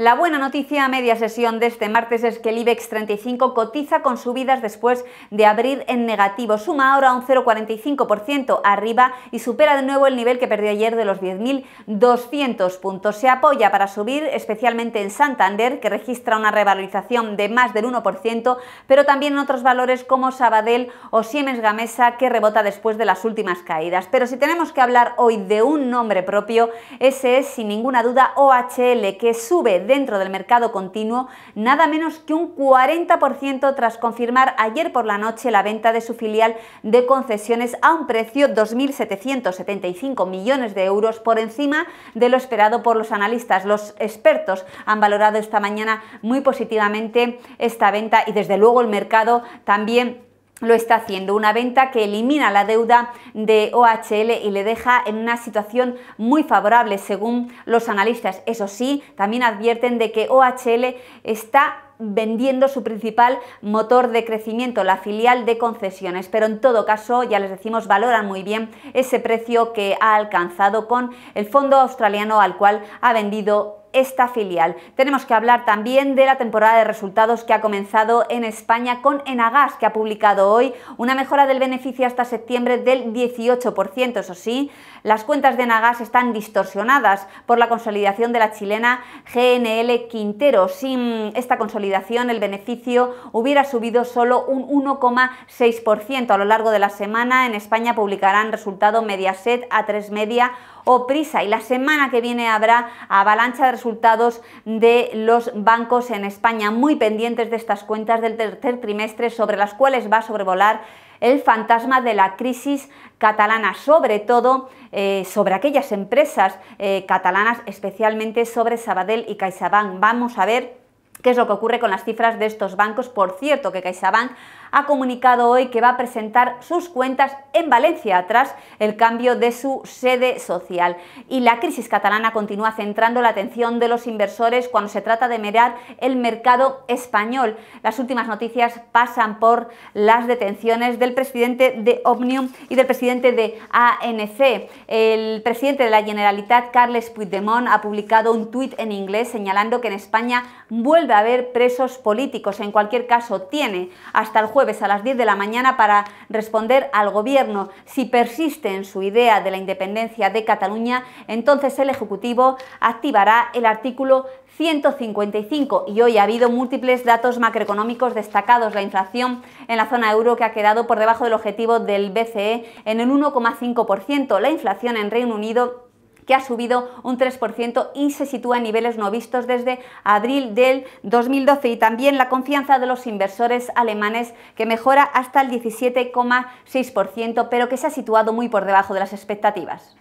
La buena noticia a media sesión de este martes es que el IBEX 35 cotiza con subidas después de abrir en negativo. Suma ahora un 0,45% arriba y supera de nuevo el nivel que perdió ayer de los 10.200 puntos. Se apoya para subir especialmente en Santander, que registra una revalorización de más del 1%, pero también en otros valores como Sabadell o Siemens Gamesa, que rebota después de las últimas caídas. Pero si tenemos que hablar hoy de un nombre propio, ese es sin ninguna duda OHL, que sube dentro del mercado continuo nada menos que un 40% tras confirmar ayer por la noche la venta de su filial de concesiones a un precio 2.775 millones de euros por encima de lo esperado por los analistas. Los expertos han valorado esta mañana muy positivamente esta venta y desde luego el mercado también lo está haciendo. Una venta que elimina la deuda de OHL y le deja en una situación muy favorable según los analistas. Eso sí, también advierten de que OHL está vendiendo su principal motor de crecimiento, la filial de concesiones. Pero en todo caso, ya les decimos, valoran muy bien ese precio que ha alcanzado con el fondo australiano al cual ha vendido esta filial. Tenemos que hablar también de la temporada de resultados que ha comenzado en España con Enagas, que ha publicado hoy una mejora del beneficio hasta septiembre del 18%. Eso sí, las cuentas de Enagas están distorsionadas por la consolidación de la chilena GNL Quintero. Sin esta consolidación, el beneficio hubiera subido solo un 1,6%. A lo largo de la semana en España publicarán resultado Mediaset a 3 media o prisa y la semana que viene habrá avalancha de resultados de los bancos en España, muy pendientes de estas cuentas del tercer trimestre sobre las cuales va a sobrevolar el fantasma de la crisis catalana, sobre todo eh, sobre aquellas empresas eh, catalanas, especialmente sobre Sabadell y CaixaBank. Vamos a ver qué es lo que ocurre con las cifras de estos bancos. Por cierto, que CaixaBank ha comunicado hoy que va a presentar sus cuentas en Valencia tras el cambio de su sede social. Y la crisis catalana continúa centrando la atención de los inversores cuando se trata de mirar el mercado español. Las últimas noticias pasan por las detenciones del presidente de Omnium y del presidente de ANC. El presidente de la Generalitat, Carles Puigdemont, ha publicado un tuit en inglés señalando que en España vuelve a haber presos políticos. En cualquier caso, tiene hasta el jueves a las 10 de la mañana para responder al Gobierno. Si persiste en su idea de la independencia de Cataluña, entonces el Ejecutivo activará el artículo 155 y hoy ha habido múltiples datos macroeconómicos destacados. La inflación en la zona euro que ha quedado por debajo del objetivo del BCE en el 1,5%. La inflación en Reino Unido que ha subido un 3% y se sitúa en niveles no vistos desde abril del 2012 y también la confianza de los inversores alemanes que mejora hasta el 17,6% pero que se ha situado muy por debajo de las expectativas.